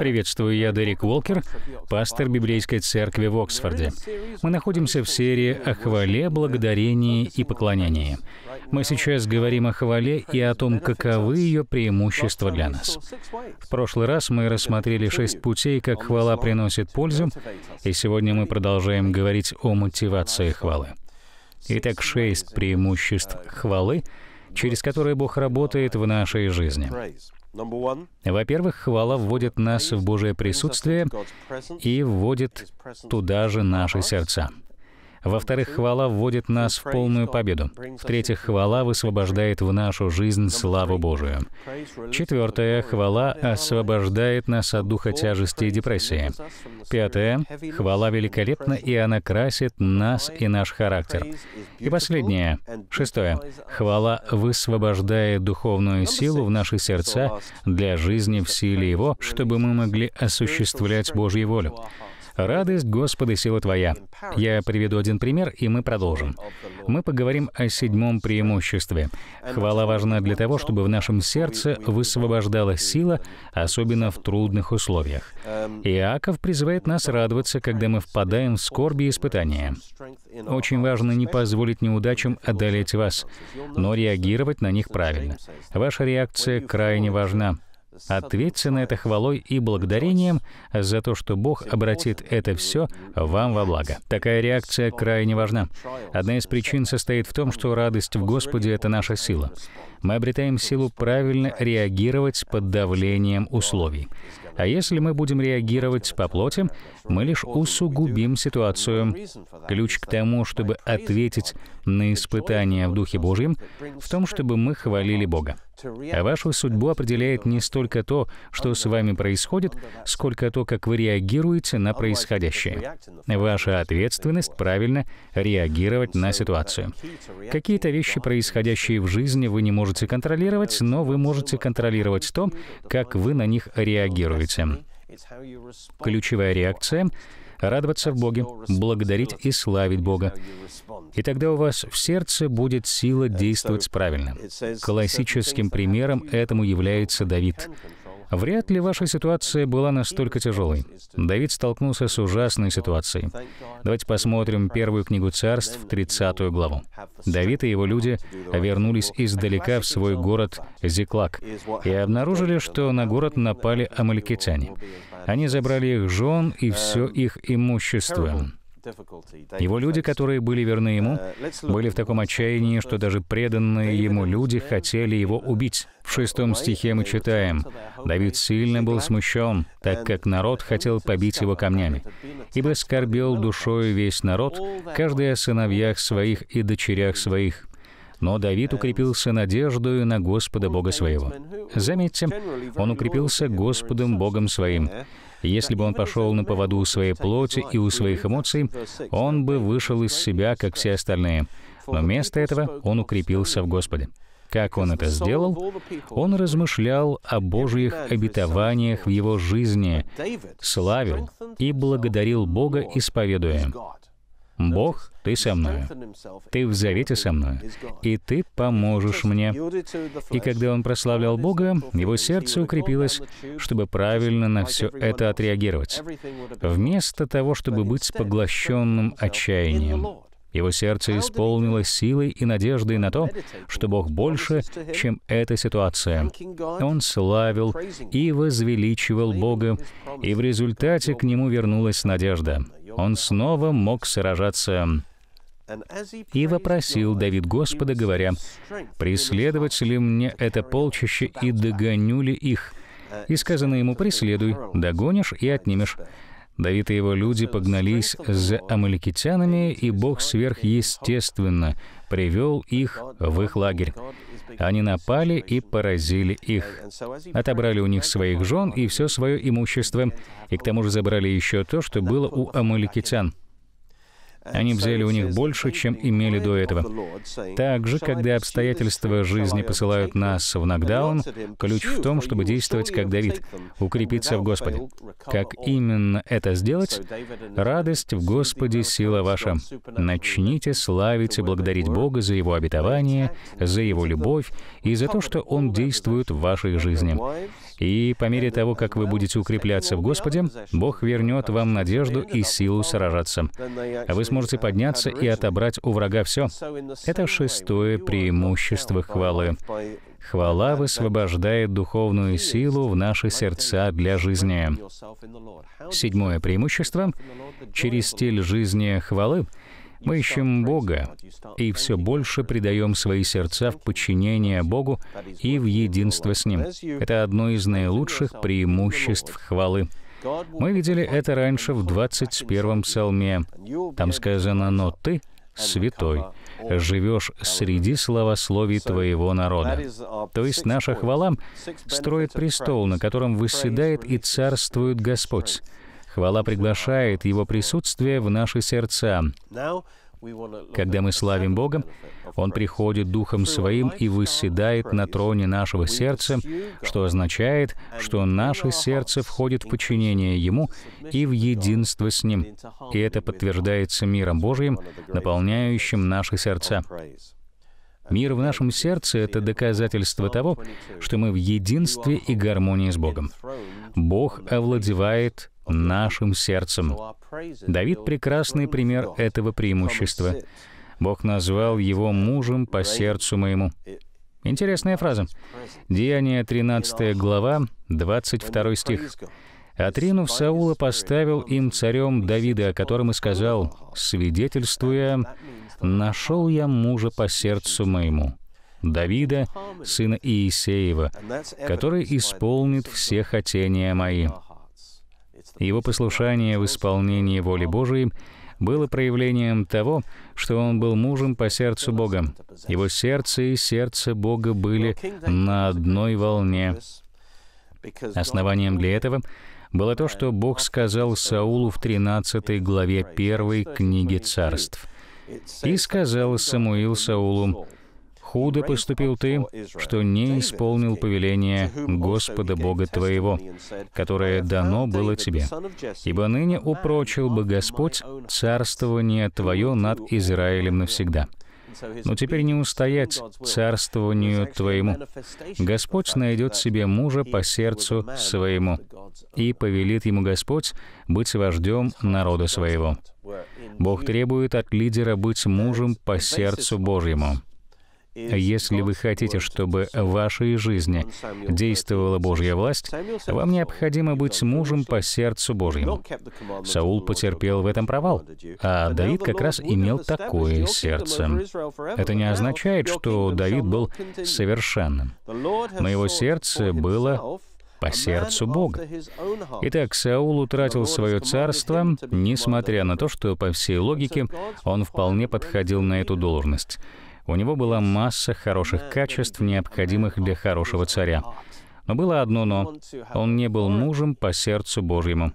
Приветствую, я Дерек Уолкер, пастор Библейской церкви в Оксфорде. Мы находимся в серии о хвале, благодарении и поклонении. Мы сейчас говорим о хвале и о том, каковы ее преимущества для нас. В прошлый раз мы рассмотрели шесть путей, как хвала приносит пользу, и сегодня мы продолжаем говорить о мотивации хвалы. Итак, шесть преимуществ хвалы, через которые Бог работает в нашей жизни. Во-первых, хвала вводит нас в Божие присутствие и вводит туда же наши сердца. Во-вторых, хвала вводит нас в полную победу. В-третьих, хвала высвобождает в нашу жизнь славу Божию. Четвертое, хвала освобождает нас от духа тяжести и депрессии. Пятое, хвала великолепна, и она красит нас и наш характер. И последнее, шестое, хвала высвобождает духовную силу в наши сердца для жизни в силе Его, чтобы мы могли осуществлять Божью волю. Радость Господа — сила твоя. Я приведу один пример, и мы продолжим. Мы поговорим о седьмом преимуществе. Хвала важна для того, чтобы в нашем сердце высвобождалась сила, особенно в трудных условиях. Иаков призывает нас радоваться, когда мы впадаем в скорби и испытания. Очень важно не позволить неудачам одолеть вас, но реагировать на них правильно. Ваша реакция крайне важна. Ответьте на это хвалой и благодарением за то, что Бог обратит это все вам во благо. Такая реакция крайне важна. Одна из причин состоит в том, что радость в Господе — это наша сила. Мы обретаем силу правильно реагировать под давлением условий. А если мы будем реагировать по плоти, мы лишь усугубим ситуацию. Ключ к тому, чтобы ответить на испытания в Духе Божьем, в том, чтобы мы хвалили Бога. А вашу судьбу определяет не столько то, что с вами происходит, сколько то, как вы реагируете на происходящее. Ваша ответственность — правильно реагировать на ситуацию. Какие-то вещи, происходящие в жизни, вы не можете контролировать, но вы можете контролировать то, как вы на них реагируете радуется. Ключевая реакция — радоваться в Боге, благодарить и славить Бога. И тогда у вас в сердце будет сила действовать правильно. Классическим примером этому является Давид. Вряд ли ваша ситуация была настолько тяжелой. Давид столкнулся с ужасной ситуацией. Давайте посмотрим первую книгу царств, 30 главу. Давид и его люди вернулись издалека в свой город Зиклак и обнаружили, что на город напали амалькитяне. Они забрали их жен и все их имущество. Его люди, которые были верны ему, uh, были в таком отчаянии, что даже преданные ему люди хотели его убить. В шестом стихе мы читаем, «Давид сильно был смущен, так как народ хотел побить его камнями. Ибо скорбел душою весь народ, каждый о сыновьях своих и дочерях своих». Но Давид укрепился надеждою на Господа Бога своего. Заметьте, он укрепился Господом Богом своим. Если бы он пошел на поводу у своей плоти и у своих эмоций, он бы вышел из себя, как все остальные. Но вместо этого он укрепился в Господе. Как он это сделал? Он размышлял о Божьих обетованиях в его жизни, славил и благодарил Бога, исповедуя. Бог, ты со мною, ты в завете со мною, и ты поможешь мне. И когда он прославлял Бога, его сердце укрепилось, чтобы правильно на все это отреагировать, вместо того, чтобы быть поглощенным отчаянием. Его сердце исполнилось силой и надеждой на то, что Бог больше, чем эта ситуация. Он славил и возвеличивал Бога, и в результате к нему вернулась надежда он снова мог сражаться. И вопросил Давид Господа, говоря, «Преследовать ли мне это полчище, и догоню ли их?» И сказано ему, «Преследуй, догонишь и отнимешь». Давид и его люди погнались за амаликитянами, и Бог сверхъестественно привел их в их лагерь. Они напали и поразили их. Отобрали у них своих жен и все свое имущество, и к тому же забрали еще то, что было у амаликитян — они взяли у них больше, чем имели до этого. Также, когда обстоятельства жизни посылают нас в нокдаун, ключ в том, чтобы действовать как Давид, укрепиться в Господе. Как именно это сделать? Радость в Господе — сила ваша. Начните славить и благодарить Бога за Его обетование, за Его любовь и за то, что Он действует в вашей жизни. И по мере того, как вы будете укрепляться в Господе, Бог вернет вам надежду и силу сражаться. Вы возможности подняться и отобрать у врага все. Это шестое преимущество хвалы. Хвала высвобождает духовную силу в наши сердца для жизни. Седьмое преимущество — через стиль жизни хвалы мы ищем Бога и все больше придаем свои сердца в подчинение Богу и в единство с Ним. Это одно из наилучших преимуществ хвалы. Мы видели это раньше в 21-м псалме. Там сказано «Но ты, святой, живешь среди словословий твоего народа». То есть наша хвала строит престол, на котором выседает и царствует Господь. Хвала приглашает Его присутствие в наши сердца. Когда мы славим Бога, Он приходит Духом Своим и выседает на троне нашего сердца, что означает, что наше сердце входит в подчинение Ему и в единство с Ним. И это подтверждается миром Божьим, наполняющим наши сердца. Мир в нашем сердце — это доказательство того, что мы в единстве и гармонии с Богом. Бог овладевает нашим сердцем. Давид — прекрасный пример этого преимущества. Бог назвал его мужем по сердцу моему. Интересная фраза. Деяние 13 глава, 22 стих. «Отринув Саула, поставил им царем Давида, о котором и сказал, свидетельствуя, «Нашел я мужа по сердцу моему». Давида, сына Иисеева, который исполнит все хотения мои. Его послушание в исполнении воли Божией было проявлением того, что он был мужем по сердцу Бога. Его сердце и сердце Бога были на одной волне. Основанием для этого было то, что Бог сказал Саулу в 13 главе 1 книги царств. «И сказал Самуил Саулу, худо поступил ты, что не исполнил повеление Господа Бога твоего, которое дано было тебе. Ибо ныне упрочил бы Господь царствование твое над Израилем навсегда» но теперь не устоять царствованию Твоему. Господь найдет себе мужа по сердцу своему, и повелит ему Господь быть вождем народа своего. Бог требует от лидера быть мужем по сердцу Божьему. Если вы хотите, чтобы в вашей жизни действовала Божья власть, вам необходимо быть мужем по сердцу Божьему. Саул потерпел в этом провал, а Давид как раз имел такое сердце. Это не означает, что Давид был совершенным. На его сердце было по сердцу Бога. Итак, Саул утратил свое царство, несмотря на то, что, по всей логике, он вполне подходил на эту должность. У него была масса хороших качеств, необходимых для хорошего царя. Но было одно «но». Он не был мужем по сердцу Божьему.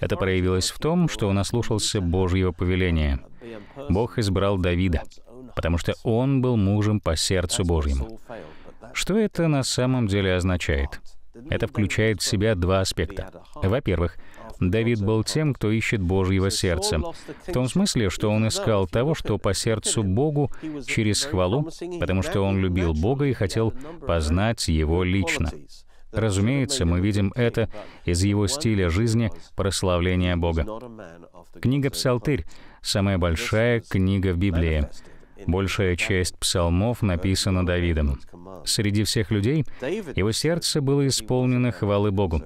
Это проявилось в том, что он ослушался Божьего повеления. Бог избрал Давида, потому что он был мужем по сердцу Божьему. Что это на самом деле означает? Это включает в себя два аспекта. Во-первых, Давид был тем, кто ищет Божьего сердца. В том смысле, что он искал того, что по сердцу Богу через хвалу, потому что он любил Бога и хотел познать Его лично. Разумеется, мы видим это из его стиля жизни прославления Бога. Книга «Псалтырь» — самая большая книга в Библии. Большая часть псалмов написана Давидом. Среди всех людей его сердце было исполнено хвалы Богу.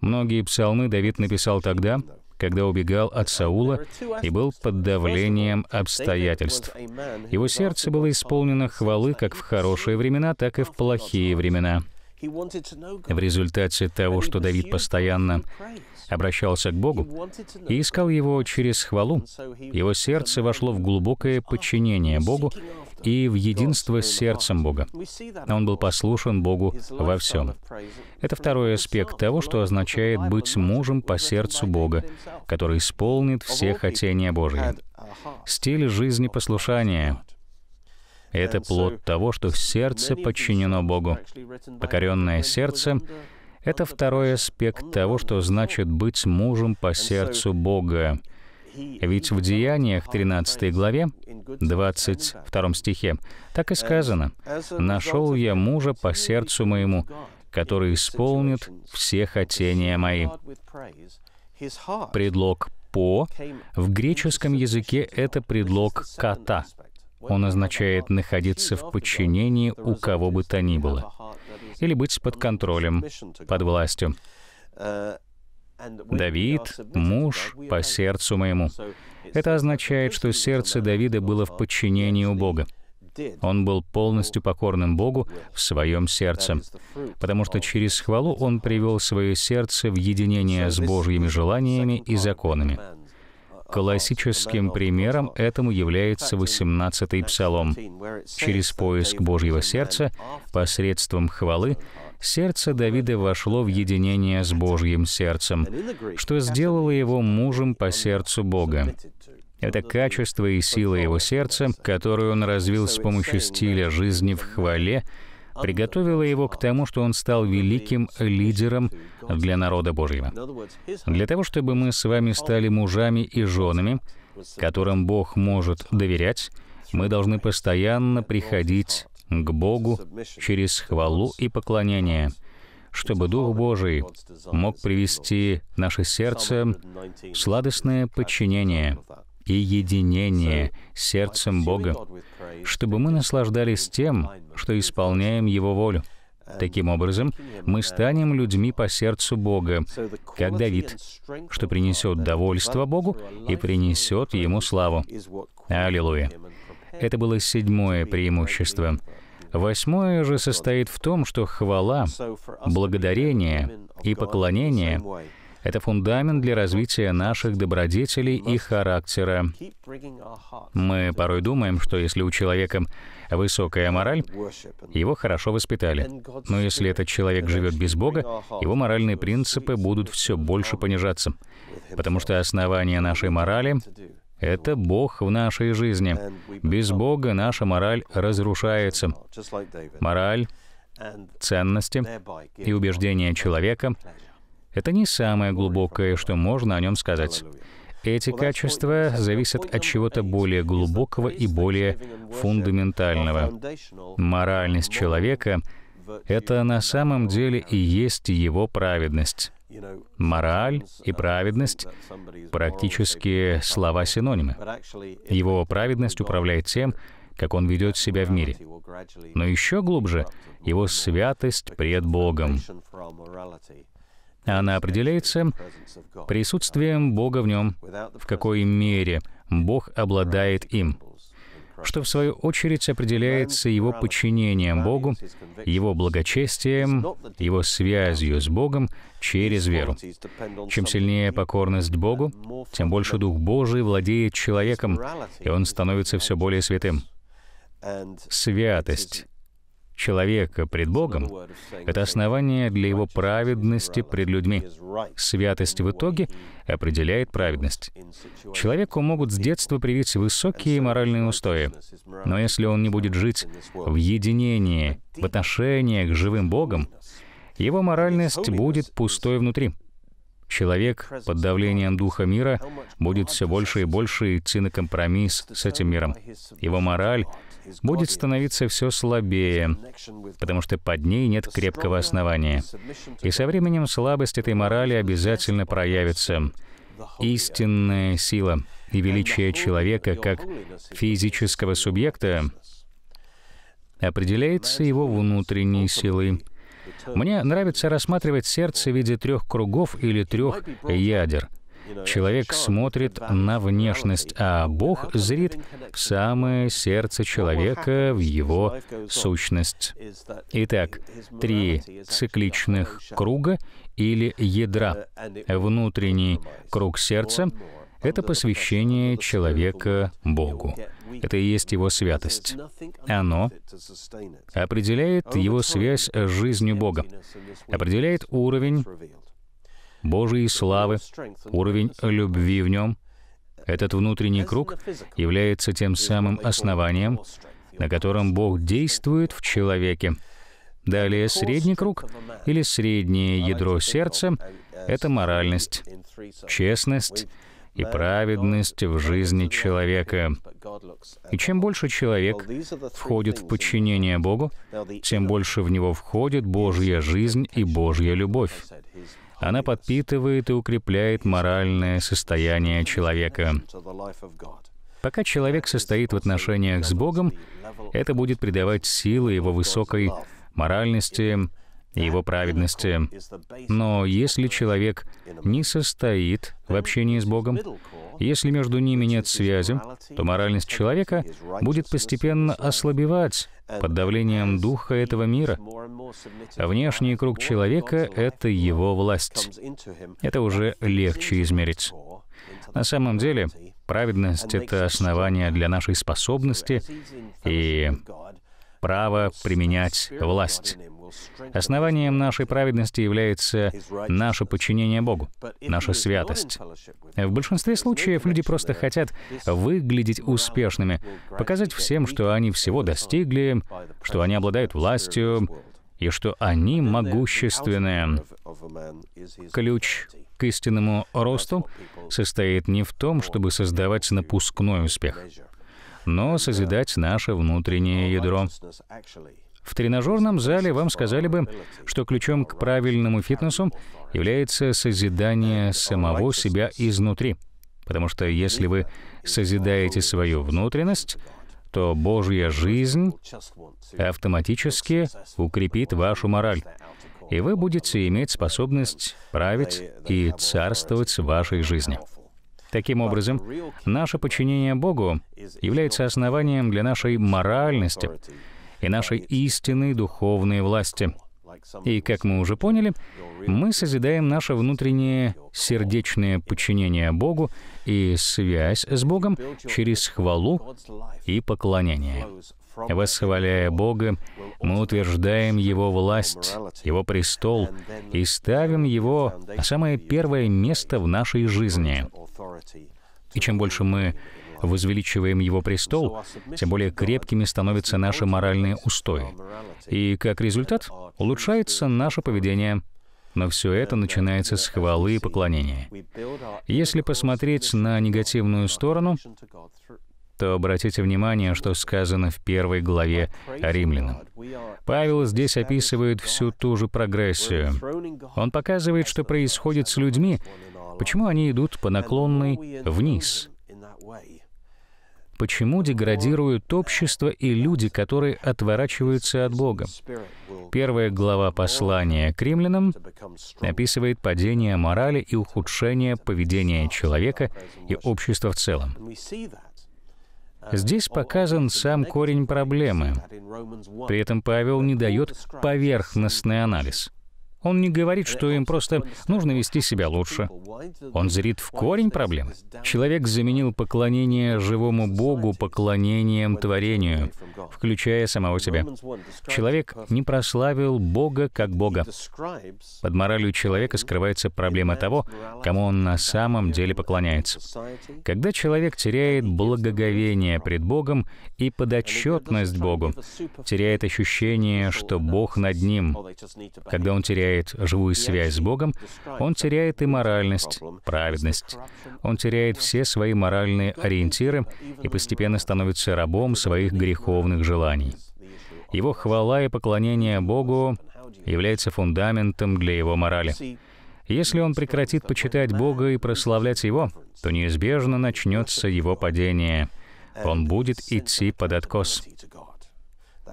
Многие псалмы Давид написал тогда, когда убегал от Саула и был под давлением обстоятельств. Его сердце было исполнено хвалы как в хорошие времена, так и в плохие времена. В результате того, что Давид постоянно обращался к Богу и искал его через хвалу, его сердце вошло в глубокое подчинение Богу, и в единство с сердцем Бога. Он был послушен Богу во всем. Это второй аспект того, что означает быть мужем по сердцу Бога, который исполнит все хотения Божьи. Стиль жизни послушания — это плод того, что сердце подчинено Богу. Покоренное сердце — это второй аспект того, что значит быть мужем по сердцу Бога. Ведь в Деяниях 13 главе, 22 стихе, так и сказано, «Нашел я мужа по сердцу моему, который исполнит все хотения мои». Предлог «по» в греческом языке — это предлог «ката». Он означает «находиться в подчинении у кого бы то ни было» или быть под контролем, под властью. Давид — муж по сердцу моему. Это означает, что сердце Давида было в подчинении у Бога. Он был полностью покорным Богу в своем сердце, потому что через хвалу он привел свое сердце в единение с Божьими желаниями и законами. Uh, Классическим примером этому является 18-й Псалом. Через поиск Божьего сердца, посредством хвалы, сердце Давида вошло в единение с Божьим сердцем, что сделало его мужем по сердцу Бога. Это качество и сила его сердца, которую он развил с помощью стиля жизни в хвале, приготовило его к тому, что он стал великим лидером для народа Божьего. Для того, чтобы мы с вами стали мужами и женами, которым Бог может доверять, мы должны постоянно приходить к Богу через хвалу и поклонение, чтобы Дух Божий мог привести наше сердце в сладостное подчинение и единение с сердцем Бога, чтобы мы наслаждались тем, что исполняем Его волю. Таким образом, мы станем людьми по сердцу Бога, как Давид, что принесет довольство Богу и принесет Ему славу. Аллилуйя. Это было седьмое преимущество. Восьмое же состоит в том, что хвала, благодарение и поклонение — это фундамент для развития наших добродетелей и характера. Мы порой думаем, что если у человека высокая мораль, его хорошо воспитали. Но если этот человек живет без Бога, его моральные принципы будут все больше понижаться, потому что основание нашей морали это Бог в нашей жизни. Без Бога наша мораль разрушается. Мораль, ценности и убеждения человека — это не самое глубокое, что можно о нем сказать. Эти качества зависят от чего-то более глубокого и более фундаментального. Моральность человека — это на самом деле и есть его праведность. Мораль и праведность — практически слова-синонимы. Его праведность управляет тем, как он ведет себя в мире. Но еще глубже — его святость пред Богом. Она определяется присутствием Бога в нем, в какой мере Бог обладает им что в свою очередь определяется его подчинением Богу, его благочестием, его связью с Богом через веру. Чем сильнее покорность Богу, тем больше Дух Божий владеет человеком, и он становится все более святым. Святость человека пред Богом — это основание для его праведности пред людьми. Святость в итоге определяет праведность. Человеку могут с детства привить высокие моральные устои, но если он не будет жить в единении, в отношениях к живым Богом, его моральность будет пустой внутри. Человек под давлением духа мира будет все больше и больше идти на компромисс с этим миром. Его мораль будет становиться все слабее, потому что под ней нет крепкого основания. И со временем слабость этой морали обязательно проявится. Истинная сила и величие человека как физического субъекта определяется его внутренней силой. Мне нравится рассматривать сердце в виде трех кругов или трех ядер — Человек смотрит на внешность, а Бог зрит в самое сердце человека, в его сущность. Итак, три цикличных круга или ядра. Внутренний круг сердца — это посвящение человека Богу. Это и есть его святость. Оно определяет его связь с жизнью Бога, определяет уровень Божьей славы, уровень любви в нем, этот внутренний круг является тем самым основанием, на котором Бог действует в человеке. Далее средний круг или среднее ядро сердца — это моральность, честность и праведность в жизни человека. И чем больше человек входит в подчинение Богу, тем больше в него входит Божья жизнь и Божья любовь. Она подпитывает и укрепляет моральное состояние человека. Пока человек состоит в отношениях с Богом, это будет придавать силы его высокой моральности, его праведности. Но если человек не состоит в общении с Богом, если между ними нет связи, то моральность человека будет постепенно ослабевать под давлением духа этого мира. А внешний круг человека — это его власть. Это уже легче измерить. На самом деле, праведность — это основание для нашей способности и право применять власть. Основанием нашей праведности является наше подчинение Богу, наша святость. В большинстве случаев люди просто хотят выглядеть успешными, показать всем, что они всего достигли, что они обладают властью, и что они могущественны. Ключ к истинному росту состоит не в том, чтобы создавать напускной успех, но созидать наше внутреннее ядро. В тренажерном зале вам сказали бы, что ключом к правильному фитнесу является созидание самого себя изнутри. Потому что если вы созидаете свою внутренность, то Божья жизнь автоматически укрепит вашу мораль, и вы будете иметь способность править и царствовать в вашей жизни. Таким образом, наше подчинение Богу является основанием для нашей моральности — и нашей истинной духовной власти. И, как мы уже поняли, мы созидаем наше внутреннее сердечное подчинение Богу и связь с Богом через хвалу и поклонение. Восхваляя Бога, мы утверждаем Его власть, Его престол и ставим Его на самое первое место в нашей жизни. И чем больше мы возвеличиваем его престол, тем более крепкими становятся наши моральные устои. И как результат улучшается наше поведение но все это начинается с хвалы и поклонения. Если посмотреть на негативную сторону, то обратите внимание, что сказано в первой главе Римлянам. Павел здесь описывает всю ту же прогрессию. Он показывает, что происходит с людьми, почему они идут по наклонной вниз почему деградируют общество и люди, которые отворачиваются от Бога. Первая глава послания к римлянам описывает падение морали и ухудшение поведения человека и общества в целом. Здесь показан сам корень проблемы. При этом Павел не дает поверхностный анализ. Он не говорит, что им просто нужно вести себя лучше. Он зрит в корень проблемы. Человек заменил поклонение живому Богу поклонением творению, включая самого себя. Человек не прославил Бога как Бога. Под моралью человека скрывается проблема того, кому он на самом деле поклоняется. Когда человек теряет благоговение пред Богом и подотчетность Богу, теряет ощущение, что Бог над ним. Когда он теряет теряет живую связь с Богом, он теряет и моральность, праведность. Он теряет все свои моральные ориентиры и постепенно становится рабом своих греховных желаний. Его хвала и поклонение Богу является фундаментом для его морали. Если он прекратит почитать Бога и прославлять Его, то неизбежно начнется его падение. Он будет идти под откос.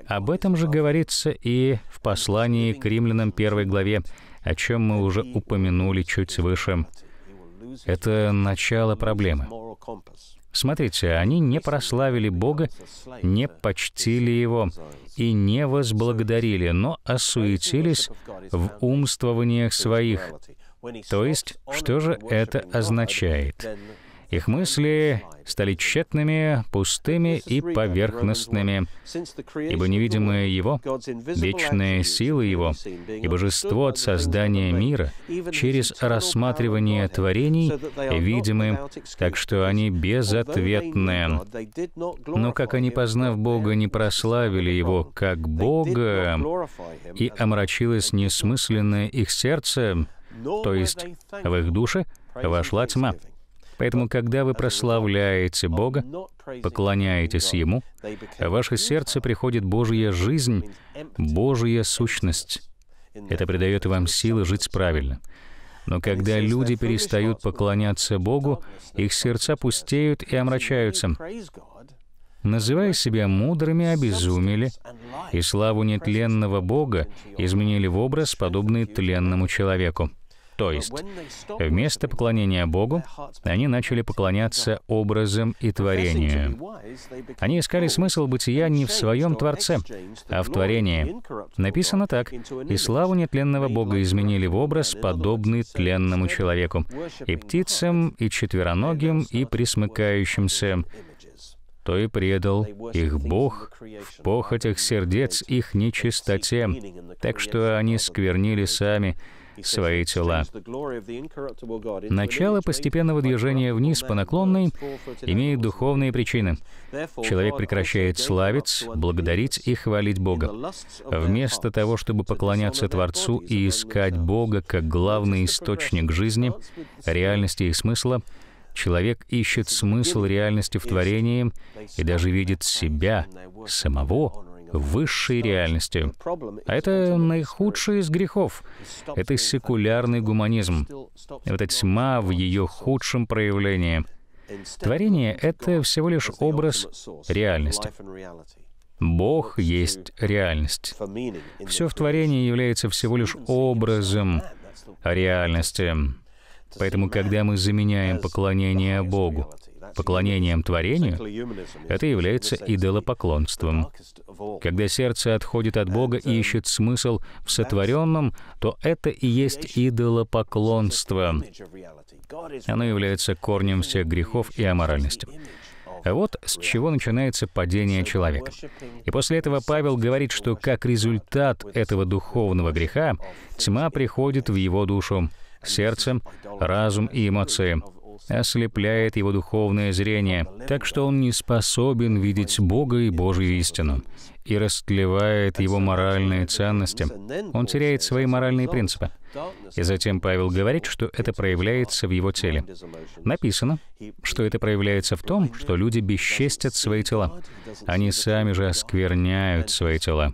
Об этом же говорится и в послании к римлянам первой главе, о чем мы уже упомянули чуть выше. Это начало проблемы. Смотрите, они не прославили Бога, не почтили Его и не возблагодарили, но осуетились в умствованиях своих. То есть, что же это означает? Их мысли стали тщетными, пустыми и поверхностными, ибо невидимые Его, вечные силы Его и Божество от создания мира через рассматривание творений видимы, так что они безответны. Но как они, познав Бога, не прославили Его как Бога, и омрачилось несмысленное их сердце, то есть в их душе вошла тьма. Поэтому, когда вы прославляете Бога, поклоняетесь Ему, в ваше сердце приходит Божья жизнь, Божья сущность. Это придает вам силы жить правильно. Но когда люди перестают поклоняться Богу, их сердца пустеют и омрачаются. Называя себя мудрыми, обезумели, и славу нетленного Бога изменили в образ, подобный тленному человеку. То есть, вместо поклонения Богу, они начали поклоняться образам и творению. Они искали смысл бытия не в своем Творце, а в творении. Написано так, «И славу нетленного Бога изменили в образ, подобный тленному человеку, и птицам, и четвероногим, и присмыкающимся, то и предал их Бог в похотях сердец их нечистоте, так что они сквернили сами свои тела. Начало постепенного движения вниз по наклонной имеет духовные причины. Человек прекращает славить, благодарить и хвалить Бога. Вместо того, чтобы поклоняться Творцу и искать Бога как главный источник жизни, реальности и смысла, Человек ищет смысл реальности в творении и даже видит себя самого высшей реальности. А это наихудший из грехов. Это секулярный гуманизм. Это тьма в ее худшем проявлении. Творение — это всего лишь образ реальности. Бог есть реальность. Все в творении является всего лишь образом реальности. Поэтому, когда мы заменяем поклонение Богу поклонением творению, это является идолопоклонством. Когда сердце отходит от Бога и ищет смысл в сотворенном, то это и есть идолопоклонство. Оно является корнем всех грехов и аморальности. вот с чего начинается падение человека. И после этого Павел говорит, что как результат этого духовного греха тьма приходит в его душу, сердце, разум и эмоции, ослепляет его духовное зрение, так что он не способен видеть Бога и Божью истину, и растлевает его моральные ценности. Он теряет свои моральные принципы. И затем Павел говорит, что это проявляется в его теле. Написано, что это проявляется в том, что люди бесчестят свои тела. Они сами же оскверняют свои тела.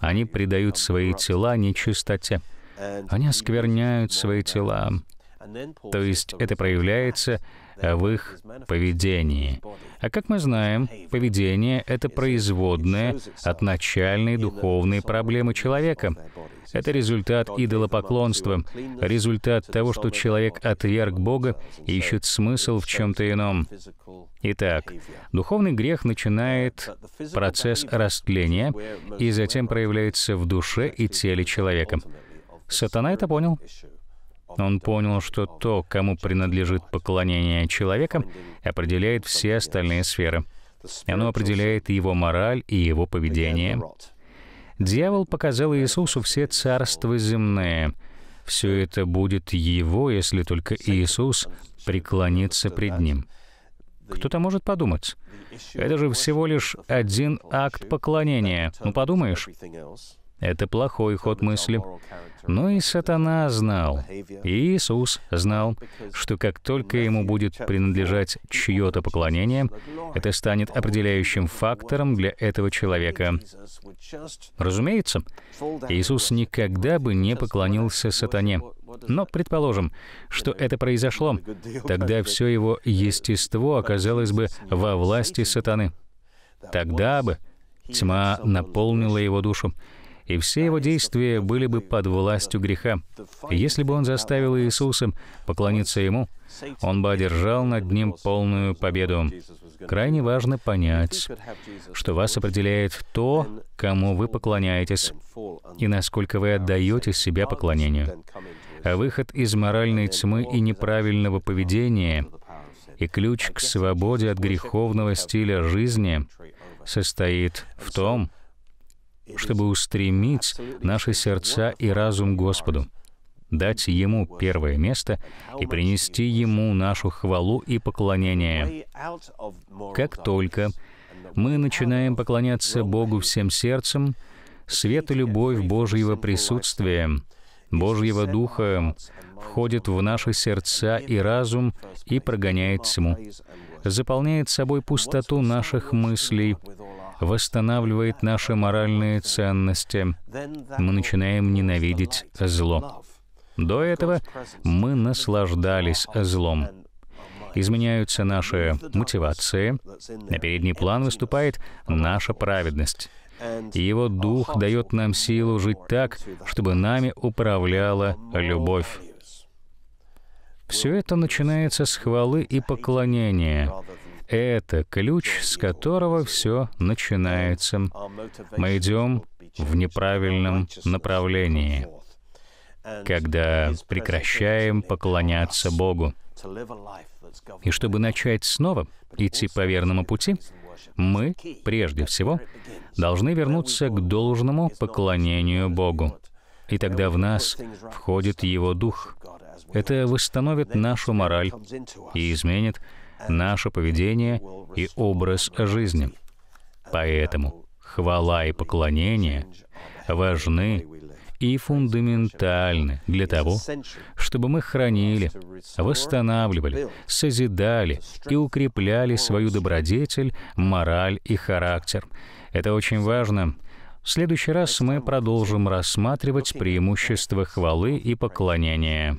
Они придают свои тела нечистоте. Они оскверняют свои тела, то есть это проявляется э, в их поведении. А как мы знаем, поведение — это производное от начальной духовной проблемы человека. Это результат идолопоклонства, результат того, что человек отверг Бога и ищет смысл в чем-то ином. Итак, духовный грех начинает процесс растления и затем проявляется в душе и теле человека. Сатана это понял. Он понял, что то, кому принадлежит поклонение человека, определяет все остальные сферы. Оно определяет его мораль и его поведение. Дьявол показал Иисусу все царства земные. Все это будет его, если только Иисус преклонится пред ним. Кто-то может подумать, это же всего лишь один акт поклонения. Ну подумаешь, это плохой ход мысли. Но и сатана знал, и Иисус знал, что как только ему будет принадлежать чье-то поклонение, это станет определяющим фактором для этого человека. Разумеется, Иисус никогда бы не поклонился сатане. Но предположим, что это произошло, тогда все его естество оказалось бы во власти сатаны. Тогда бы тьма наполнила его душу, и все его действия были бы под властью греха. Если бы он заставил Иисуса поклониться ему, он бы одержал над ним полную победу. Крайне важно понять, что вас определяет то, кому вы поклоняетесь, и насколько вы отдаете себя поклонению. А выход из моральной тьмы и неправильного поведения и ключ к свободе от греховного стиля жизни состоит в том, чтобы устремить наши сердца и разум Господу, дать Ему первое место и принести Ему нашу хвалу и поклонение. Как только мы начинаем поклоняться Богу всем сердцем, свет и любовь Божьего присутствия, Божьего Духа входит в наши сердца и разум и прогоняет тьму, заполняет собой пустоту наших мыслей, восстанавливает наши моральные ценности. Мы начинаем ненавидеть зло. До этого мы наслаждались злом. Изменяются наши мотивации. На передний план выступает наша праведность. Его Дух дает нам силу жить так, чтобы нами управляла любовь. Все это начинается с хвалы и поклонения, это ключ, с которого все начинается. Мы идем в неправильном направлении, когда прекращаем поклоняться Богу. И чтобы начать снова идти по верному пути, мы, прежде всего, должны вернуться к должному поклонению Богу. И тогда в нас входит Его Дух. Это восстановит нашу мораль и изменит наше поведение и образ жизни. Поэтому хвала и поклонение важны и фундаментальны для того, чтобы мы хранили, восстанавливали, созидали и укрепляли свою добродетель, мораль и характер. Это очень важно. В следующий раз мы продолжим рассматривать преимущества хвалы и поклонения.